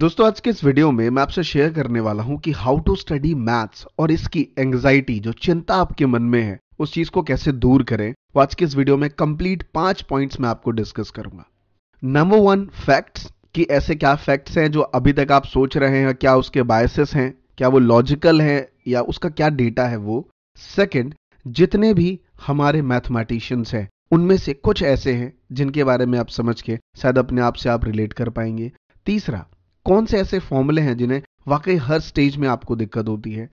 दोस्तों आज के इस वीडियो में मैं आपसे शेयर करने वाला हूं कि हाउ टू स्टडी मैथ्स और इसकी एंग्जाइटी जो चिंता आपके मन में है उस चीज को कैसे दूर करें वो आज के इस वीडियो में कंप्लीट पांच पॉइंट्स में आपको डिस्कस करूंगा नंबर वन फैक्ट्स कि ऐसे क्या फैक्ट्स हैं जो अभी तक आप सोच रहे हैं क्या उसके बायसेस हैं क्या वो लॉजिकल है या उसका क्या डेटा है वो सेकेंड जितने भी हमारे मैथमेटिशियंस हैं उनमें से कुछ ऐसे हैं जिनके बारे में आप समझ के शायद अपने आप से आप रिलेट कर पाएंगे तीसरा कौन से ऐसे फॉर्मूले हैं जिन्हें वाकई हर स्टेज में आपको दिक्कत होती है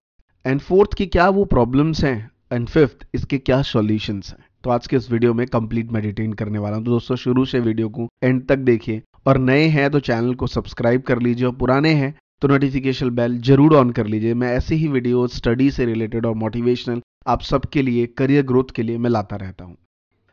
एंड फोर्थ की क्या वो प्रॉब्लम्स हैं एंड फिफ्थ इसके क्या सोल्यूशन हैं तो आज के इस वीडियो में कंप्लीट मेडिटेन करने वाला हूं तो दोस्तों शुरू से वीडियो को एंड तक देखिए और नए हैं तो चैनल को सब्सक्राइब कर लीजिए और पुराने हैं तो नोटिफिकेशन बेल जरूर ऑन कर लीजिए मैं ऐसे ही वीडियो स्टडी से रिलेटेड और मोटिवेशनल आप सबके लिए करियर ग्रोथ के लिए मैं लाता रहता हूँ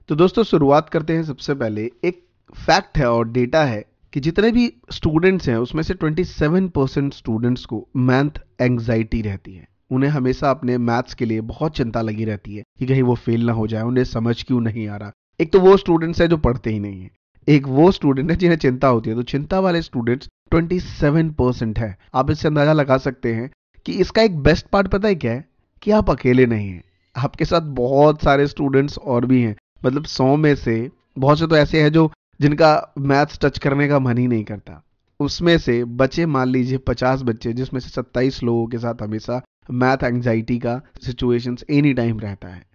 तो दोस्तों शुरुआत करते हैं सबसे पहले एक फैक्ट है और डेटा है कि जितने भी स्टूडेंट्स हैं उसमें से 27 परसेंट स्टूडेंट्स को मैथ एंग्जाइटी रहती है उन्हें हमेशा अपने मैथ्स के लिए बहुत चिंता लगी रहती है कि कहीं वो फेल ना हो जाए उन्हें समझ क्यों नहीं आ रहा एक तो वो स्टूडेंट्स हैं जो पढ़ते ही नहीं है एक वो स्टूडेंट है जिन्हें चिंता होती है तो चिंता वाले स्टूडेंट्स 27 परसेंट है आप इससे अंदाजा लगा सकते हैं कि इसका एक बेस्ट पार्ट पता है क्या है कि आप अकेले नहीं हैं आपके साथ बहुत सारे स्टूडेंट्स और भी हैं मतलब सौ में से बहुत से तो ऐसे हैं जो जिनका मैथ्स टच करने का मन ही नहीं करता उसमें से बचे मान लीजिए पचास बच्चे जिसमें से सत्ताईस लोगों के साथ हमेशा मैथ एंगजाइटी का सिचुएशन एनी टाइम रहता है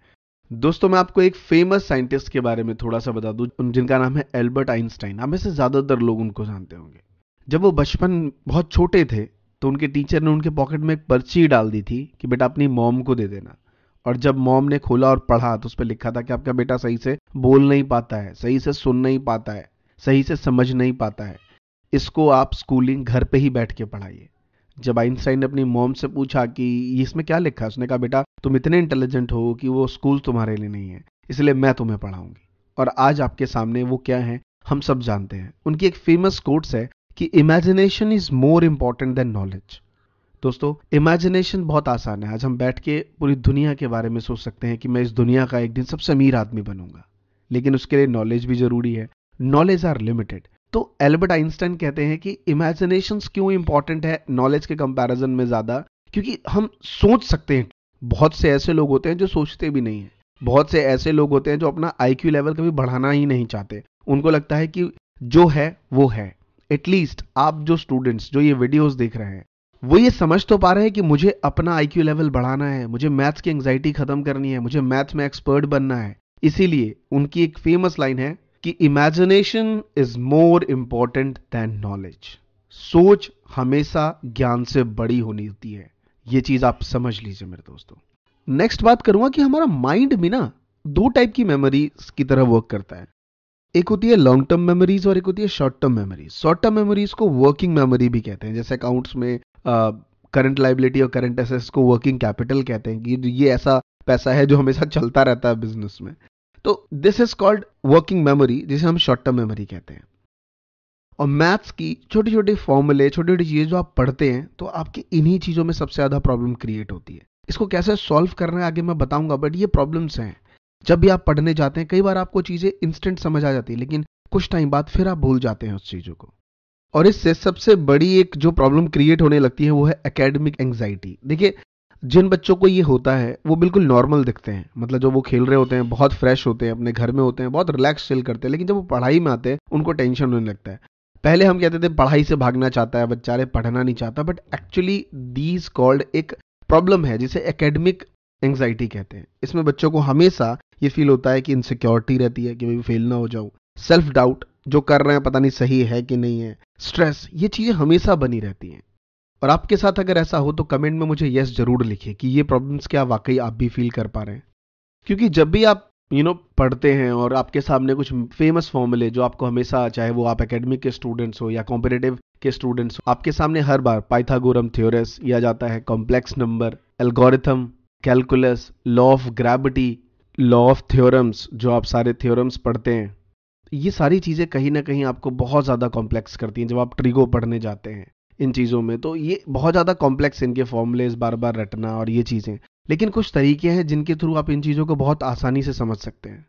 दोस्तों मैं आपको एक फेमस साइंटिस्ट के बारे में थोड़ा सा बता दूं जिनका नाम है एल्बर्ट आइंस्टाइन आप में से ज़्यादातर लोग उनको जानते होंगे जब वो बचपन बहुत छोटे थे तो उनके टीचर ने उनके पॉकेट में एक पर्ची डाल दी थी कि बेटा अपनी मॉम को दे देना और जब मॉम ने खोला और पढ़ा तो उस पर लिखा था कि आपका बेटा सही से बोल नहीं पाता है सही से सुन नहीं पाता है सही से समझ नहीं पाता है इसको आप स्कूलिंग घर पे ही बैठ के पढ़ाइए जब आइंस्टाइन ने अपनी मॉम से पूछा कि इसमें क्या लिखा है उसने कहा बेटा तुम इतने इंटेलिजेंट हो कि वो स्कूल तुम्हारे लिए नहीं है इसलिए मैं तुम्हें पढ़ाऊंगी और आज आपके सामने वो क्या है हम सब जानते हैं उनकी एक फेमस कोट्स है कि imagination is more important than knowledge दोस्तों इमेजिनेशन बहुत आसान है आज हम बैठ के पूरी दुनिया के बारे में सोच सकते हैं कि मैं इस दुनिया का एक दिन सबसे अमीर आदमी बनूंगा लेकिन उसके लिए नॉलेज भी जरूरी है नॉलेज आर लिमिटेड तो एल्बर्ट आइंस्टाइन कहते हैं कि इमेजिनेशन क्यों इंपॉर्टेंट है नॉलेज के कंपेरिजन में ज़्यादा क्योंकि हम सोच सकते हैं बहुत से ऐसे लोग होते हैं जो सोचते भी नहीं है बहुत से ऐसे लोग होते हैं जो अपना आई लेवल कभी बढ़ाना ही नहीं चाहते उनको लगता है कि जो है वो है एटलीस्ट आप जो स्टूडेंट्स जो ये वीडियोस देख रहे हैं वो ये समझ तो पा रहे हैं कि मुझे अपना आईक्यू लेवल बढ़ाना है मुझे मैथ्स की एंगजाइटी खत्म करनी है मुझे मैथ्स में एक्सपर्ट बनना है इसीलिए उनकी एक फेमस लाइन है कि imagination is more important than knowledge सोच हमेशा ज्ञान से बड़ी होनी होती है ये चीज आप समझ लीजिए मेरे दोस्तों नेक्स्ट बात करूंगा कि हमारा माइंड भी ना दो टाइप की मेमोरीज की तरह वर्क करता है एक होती है लॉन्ग टर्म मेमोरीज और एक होती है short term memories short term memories को वर्किंग मेमोरी भी कहते हैं जैसे अकाउंट्स में करंट लाइबिलिटी और करंट एसेट्स को वर्किंग कैपिटल कहते हैं कि ये ऐसा पैसा है जो हमेशा चलता रहता है बिजनेस में तो this is called working memory जिसे हम शॉर्ट टर्म मेमोरी कहते हैं और मैथ्स की छोटी छोटी फॉर्मूले छोटी छोटी चीज़ें जो आप पढ़ते हैं तो आपके इन्हीं चीज़ों में सबसे ज़्यादा प्रॉब्लम क्रिएट होती है इसको कैसे सॉल्व करना है आगे मैं बताऊंगा बट ये प्रॉब्लम्स हैं जब भी आप पढ़ने जाते हैं कई बार आपको चीज़ें इंस्टेंट समझ आ जाती है लेकिन कुछ टाइम बाद फिर आप भूल जाते हैं उस चीज़ों को और इससे सबसे बड़ी एक जो प्रॉब्लम क्रिएट होने लगती है वो है एकेडमिक एंगजाइटी देखिए जिन बच्चों को ये होता है वो बिल्कुल नॉर्मल दिखते हैं मतलब जो वो खेल रहे होते हैं बहुत फ्रेश होते हैं अपने घर में होते हैं बहुत रिलैक्स फील करते हैं लेकिन जब वो पढ़ाई में आते हैं उनको टेंशन होने लगता है पहले हम कहते थे पढ़ाई से भागना चाहता है बच्चा अरे पढ़ना नहीं चाहता बट एक्चुअली दीज कॉल्ड एक प्रॉब्लम है जिसे एकेडमिक एंग्जाइटी कहते हैं इसमें बच्चों को हमेशा ये फील होता है कि इनसिक्योरिटी रहती है कि मैं फेल ना हो जाऊं सेल्फ डाउट जो कर रहे हैं पता नहीं सही है कि नहीं है स्ट्रेस ये चीज़ें हमेशा बनी रहती हैं और आपके साथ अगर ऐसा हो तो कमेंट में मुझे यस जरूर लिखिए कि ये प्रॉब्लम्स क्या वाकई आप भी फील कर पा रहे हैं क्योंकि जब भी आप यू you नो know, पढ़ते हैं और आपके सामने कुछ फेमस फॉर्मूले जो आपको हमेशा चाहे वो आप एकेडमिक के स्टूडेंट्स हो या कॉम्पिटेटिव के स्टूडेंट्स हो आपके सामने हर बार पाइथागोरम थ्योरस या जाता है complex number algorithm calculus law of gravity law of theorems जो आप सारे थ्योरम्स पढ़ते हैं ये सारी चीज़ें कहीं ना कहीं आपको बहुत ज़्यादा कॉम्प्लेक्स करती हैं जब आप ट्रिगो पढ़ने जाते हैं इन चीज़ों में तो ये बहुत ज़्यादा कॉम्प्लेक्स इनके फॉर्मूलेज बार बार रटना और ये चीज़ें लेकिन कुछ तरीके हैं जिनके थ्रू आप इन चीज़ों को बहुत आसानी से समझ सकते हैं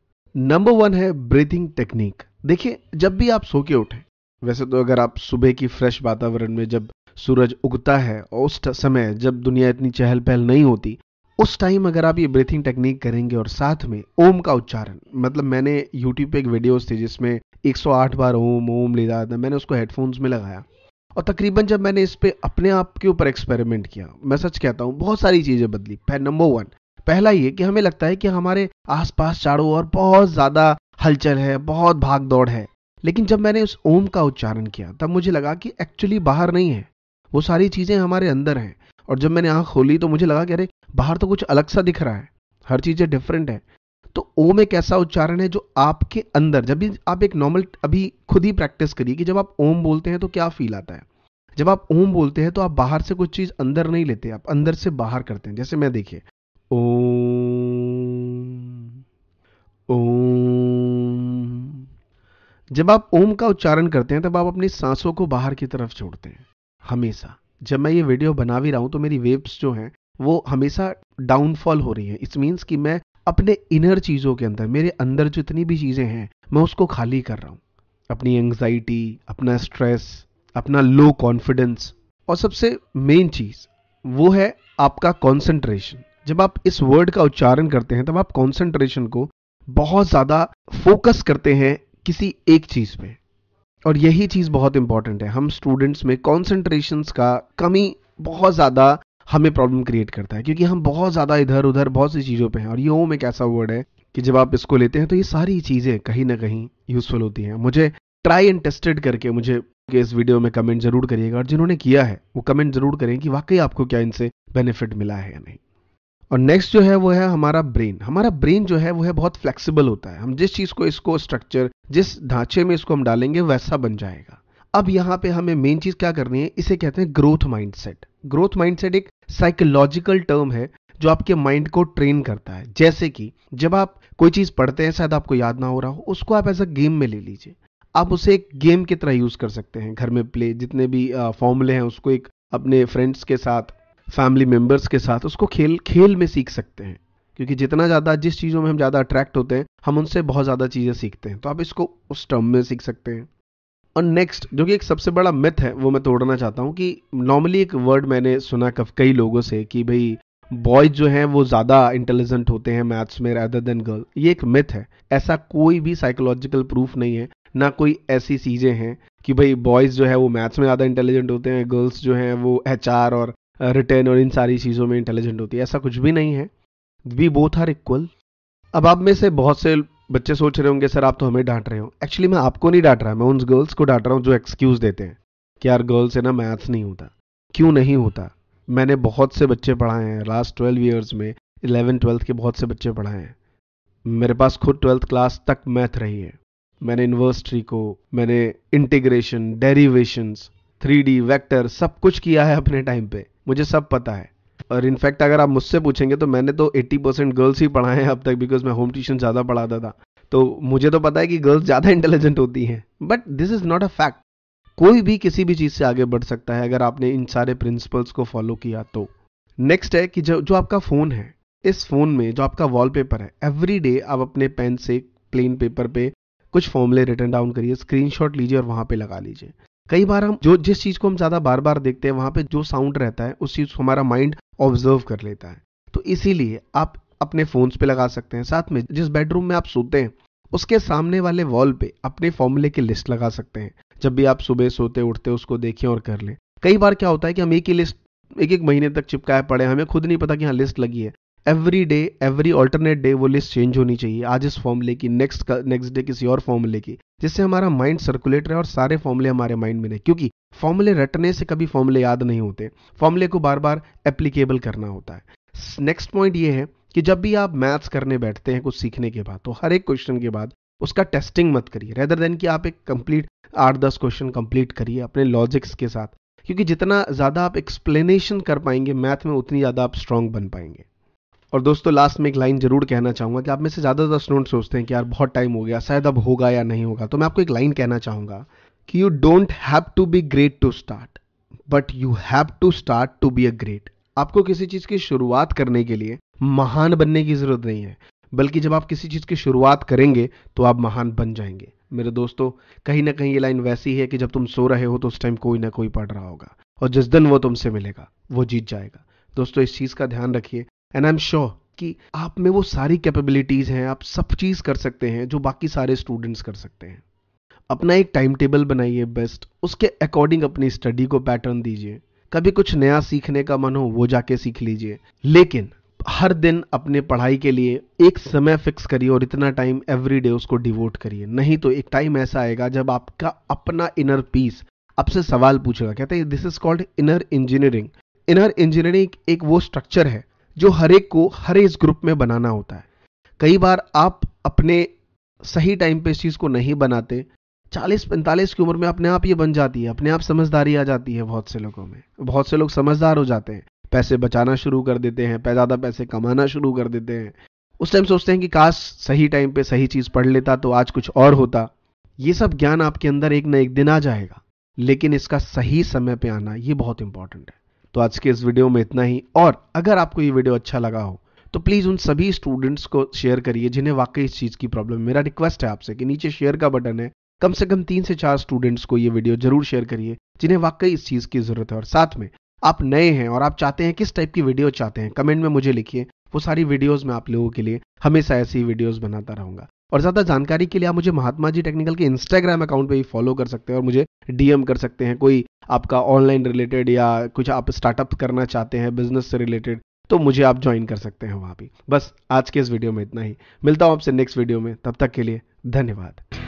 नंबर वन है ब्रीथिंग टेक्निक देखिए जब भी आप सो के उठे वैसे तो अगर आप सुबह की फ्रेश वातावरण में जब सूरज उगता है और उस समय जब दुनिया इतनी चहल पहल नहीं होती उस टाइम अगर आप ये ब्रीथिंग टेक्निक करेंगे और साथ में ओम का उच्चारण मतलब मैंने यूट्यूब पे एक वीडियोस थे जिसमें 108 बार ओम ओम ले जाता था मैंने उसको हेडफोन्स में लगाया और तकरीबन जब मैंने इस पर अपने आप के ऊपर एक्सपेरिमेंट किया मैं सच कहता हूँ बहुत सारी चीज़ें बदली नंबर वन पहला ये कि हमें लगता है कि हमारे आसपास चारों ओर बहुत ज़्यादा हलचल है बहुत भाग दौड़ है लेकिन जब मैंने उस ओम का उच्चारण किया तब मुझे लगा कि एक्चुअली बाहर नहीं है वो सारी चीज़ें हमारे अंदर हैं और जब मैंने आँख खोली तो मुझे लगा कि अरे बाहर तो कुछ अलग सा दिख रहा है हर चीज़ें डिफरेंट है तो ओम एक ऐसा उच्चारण है जो आपके अंदर जब भी आप एक नॉर्मल अभी खुद ही प्रैक्टिस करिए कि जब आप ओम बोलते हैं तो क्या फील आता है जब आप ओम बोलते हैं तो आप बाहर से कुछ चीज़ अंदर नहीं लेते आप अंदर से बाहर करते हैं जैसे मैं देखिए ओम ओम जब आप ओम का उच्चारण करते हैं तब आप अपनी सांसों को बाहर की तरफ छोड़ते हैं हमेशा जब मैं ये वीडियो बना भी रहा हूं तो मेरी वेव्स जो हैं वो हमेशा डाउनफॉल हो रही है इट्स मीन्स कि मैं अपने इनर चीज़ों के अंदर मेरे अंदर जितनी भी चीज़ें हैं मैं उसको खाली कर रहा हूं अपनी एंग्जाइटी अपना स्ट्रेस अपना लो कॉन्फिडेंस और सबसे मेन चीज़ वो है आपका कॉन्सेंट्रेशन जब आप इस वर्ड का उच्चारण करते हैं तब आप कॉन्सेंट्रेशन को बहुत ज़्यादा फोकस करते हैं किसी एक चीज़ पे और यही चीज़ बहुत इंपॉर्टेंट है हम स्टूडेंट्स में कॉन्सेंट्रेशन का कमी बहुत ज़्यादा हमें प्रॉब्लम क्रिएट करता है क्योंकि हम बहुत ज़्यादा इधर उधर बहुत सी चीज़ों पे हैं और ये ओम एक ऐसा वर्ड है कि जब आप इसको लेते हैं तो ये सारी चीज़ें कहीं ना कहीं यूज़फुल होती हैं मुझे ट्राई एंड टेस्टेड करके मुझे के इस वीडियो में कमेंट ज़रूर करिएगा और जिन्होंने किया है वो कमेंट ज़रूर करें कि वाकई आपको क्या इनसे बेनिफिट मिला है या नहीं और नेक्स्ट जो है वो है हमारा ब्रेन हमारा ब्रेन जो है वो है बहुत फ्लेक्सिबल होता है हम जिस चीज़ को इसको स्ट्रक्चर जिस ढांचे में इसको हम डालेंगे वैसा बन जाएगा अब यहाँ पे हमें मेन चीज़ क्या करनी है इसे कहते हैं ग्रोथ माइंडसेट ग्रोथ माइंडसेट एक साइकोलॉजिकल टर्म है जो आपके माइंड को ट्रेन करता है जैसे कि जब आप कोई चीज़ पढ़ते हैं शायद आपको याद ना हो रहा हो उसको आप एज अ गेम में ले लीजिए आप उसे एक गेम की तरह यूज़ कर सकते हैं घर में प्ले जितने भी फॉर्मूले हैं उसको एक अपने फ्रेंड्स के साथ फैमिली मेंबर्स के साथ उसको खेल खेल में सीख सकते हैं क्योंकि जितना ज़्यादा जिस चीज़ों में हम ज़्यादा अट्रैक्ट होते हैं हम उनसे बहुत ज़्यादा चीज़ें सीखते हैं तो आप इसको उस टर्म में सीख सकते हैं और नेक्स्ट जो कि एक सबसे बड़ा मिथ है वो मैं तोड़ना चाहता हूँ कि नॉर्मली एक वर्ड मैंने सुना कई लोगों से कि भाई बॉयज जो हैं वो ज़्यादा इंटेलिजेंट होते हैं मैथ्स में रैदर देन गर्ल ये एक मिथ है ऐसा कोई भी साइकोलॉजिकल प्रूफ नहीं है ना कोई ऐसी चीज़ें हैं कि भाई बॉयज़ जो है वो मैथ्स में ज़्यादा इंटेलिजेंट होते हैं गर्ल्स जो हैं वो एच और रिटर्न uh, और इन सारी चीज़ों में इंटेलिजेंट होती है ऐसा कुछ भी नहीं है वी बोथ आर इक्वल अब आप में से बहुत से बच्चे सोच रहे होंगे सर आप तो हमें डांट रहे हो एक्चुअली मैं आपको नहीं डांट रहा मैं उन गर्ल्स को डांट रहा हूँ जो एक्सक्यूज़ देते हैं कि यार गर्ल्स से ना मैथ्स नहीं होता क्यों नहीं होता मैंने बहुत से बच्चे पढ़ाए हैं लास्ट ट्वेल्व ईयर्स में इलेवन ट्वेल्थ के बहुत से बच्चे पढ़ाए हैं मेरे पास खुद ट्वेल्थ क्लास तक मैथ रही है मैंने इन्वर्स ट्री को मैंने integration derivation three D vector सब कुछ किया है अपने टाइम पे मुझे सब पता है और इनफैक्ट अगर आप मुझसे पूछेंगे तो मैंने तो 80 परसेंट गर्ल्स ही पढ़ाए हैं अब तक बिकॉज मैं होम ट्यूशन ज़्यादा पढ़ाता था तो मुझे तो पता है कि गर्ल्स ज़्यादा इंटेलिजेंट होती हैं but this is not a fact कोई भी किसी भी चीज़ से आगे बढ़ सकता है अगर आपने इन सारे प्रिंसिपल्स को फॉलो किया तो नेक्स्ट है कि जो जो आपका फ़ोन है इस फ़ोन में जो आपका वॉलपेपर है एवरी डे आप अपने पेन से प्लेन पेपर पे कुछ फॉर्मूले रिटर्न डाउन करिए स्क्रीनशॉट लीजिए और वहाँ पे लगा लीजिए कई बार हम जो जिस चीज को हम ज्यादा बार बार देखते हैं वहां पे जो साउंड रहता है उस चीज को हमारा माइंड ऑब्जर्व कर लेता है तो इसीलिए आप अपने फोन्स पे लगा सकते हैं साथ में जिस बेडरूम में आप सोते हैं उसके सामने वाले वॉल पे अपने फॉर्मूले की लिस्ट लगा सकते हैं जब भी आप सुबह सोते उठते उसको देखें और कर लें कई बार क्या होता है कि हम एक ही लिस्ट एक एक महीने तक चिपकाए पड़े हमें खुद नहीं पता कि हाँ लिस्ट लगी है every day every alternate day वो लिस्ट चेंज होनी चाहिए आज इस फॉर्मूले की नेक्स्ट नेक्स्ट डे किसी और फॉर्मूले की जिससे हमारा माइंड सर्कुलेट रहे और सारे फॉर्मूले हमारे माइंड में रहे क्योंकि फॉर्मूले रटने से कभी फॉर्मूले याद नहीं होते फॉर्मूले को बार बार एप्लीकेबल करना होता है नेक्स्ट पॉइंट ये है कि जब भी आप मैथ्स करने बैठते हैं कुछ सीखने के बाद तो हर एक क्वेश्चन के बाद उसका टेस्टिंग मत करिए रेदर देन कि आप एक कंप्लीट आठ दस क्वेश्चन कंप्लीट करिए अपने लॉजिक्स के साथ क्योंकि जितना ज़्यादा आप एक्सप्लेनेशन कर पाएंगे मैथ में उतनी ज़्यादा आप स्ट्रांग बन पाएंगे और दोस्तों लास्ट में एक लाइन जरूर कहना चाहूंगा कि आप में से ज़्यादातर स्टूडेंट सोचते हैं कि यार बहुत टाइम हो गया शायद अब होगा या नहीं होगा तो मैं आपको एक लाइन कहना चाहूंगा कि you don't have to be great to start but you have to start to be a great आपको किसी चीज़ की शुरुआत करने के लिए महान बनने की ज़रूरत नहीं है बल्कि जब आप किसी चीज़ की शुरुआत करेंगे तो आप महान बन जाएंगे मेरे दोस्तों कहीं ना कहीं ये लाइन वैसी है कि जब तुम सो रहे हो तो उस टाइम कोई ना कोई पढ़ रहा होगा और जिस दिन वो तुमसे मिलेगा वो जीत जाएगा दोस्तों इस चीज़ का ध्यान रखिए एंड आई एम श्योर कि आप में वो सारी कैपेबिलिटीज़ हैं आप सब चीज़ कर सकते हैं जो बाकी सारे स्टूडेंट्स कर सकते हैं अपना एक टाइम टेबल बनाइए बेस्ट उसके अकॉर्डिंग अपनी स्टडी को पैटर्न दीजिए कभी कुछ नया सीखने का मन हो वो जाके सीख लीजिए लेकिन हर दिन अपने पढ़ाई के लिए एक समय फिक्स करिए और इतना टाइम एवरी डे उसको डिवोट करिए नहीं तो एक टाइम ऐसा आएगा जब आपका अपना इनर पीस आपसे सवाल पूछेगा कहते हैं this is called inner engineering inner engineering एक वो स्ट्रक्चर है जो हर एक को हर इस ग्रुप में बनाना होता है कई बार आप अपने सही टाइम पे इस चीज़ को नहीं बनाते 40-45 की उम्र में अपने आप ये बन जाती है अपने आप समझदारी आ जाती है बहुत से लोगों में बहुत से लोग समझदार हो जाते हैं पैसे बचाना शुरू कर देते हैं ज़्यादा पैसे कमाना शुरू कर देते हैं उस टाइम सोचते हैं कि काश सही टाइम पे सही चीज़ पढ़ लेता तो आज कुछ और होता ये सब ज्ञान आपके अंदर एक ना एक दिन आ जाएगा लेकिन इसका सही समय पे आना ये बहुत इंपॉर्टेंट है तो आज के इस वीडियो में इतना ही और अगर आपको ये वीडियो अच्छा लगा हो तो प्लीज़ उन सभी स्टूडेंट्स को शेयर करिए जिन्हें वाकई इस चीज़ की प्रॉब्लम मेरा रिक्वेस्ट है आपसे कि नीचे शेयर का बटन है कम से कम तीन से चार स्टूडेंट्स को ये वीडियो जरूर शेयर करिए जिन्हें वाकई इस चीज़ की ज़रूरत है और साथ में आप नए हैं और आप चाहते हैं किस टाइप की वीडियो चाहते हैं कमेंट में मुझे लिखिए वो सारी वीडियोस मैं आप लोगों के लिए हमेशा ऐसी वीडियोस बनाता रहूंगा और ज़्यादा जानकारी के लिए आप मुझे महात्मा जी टेक्निकल के इंस्टाग्राम अकाउंट पे भी फॉलो कर सकते हैं और मुझे डीएम कर सकते हैं कोई आपका ऑनलाइन रिलेटेड या कुछ आप स्टार्टअप करना चाहते हैं बिजनेस से रिलेटेड तो मुझे आप ज्वाइन कर सकते हैं वहां भी बस आज के इस वीडियो में इतना ही मिलता हूं आपसे नेक्स्ट वीडियो में तब तक के लिए धन्यवाद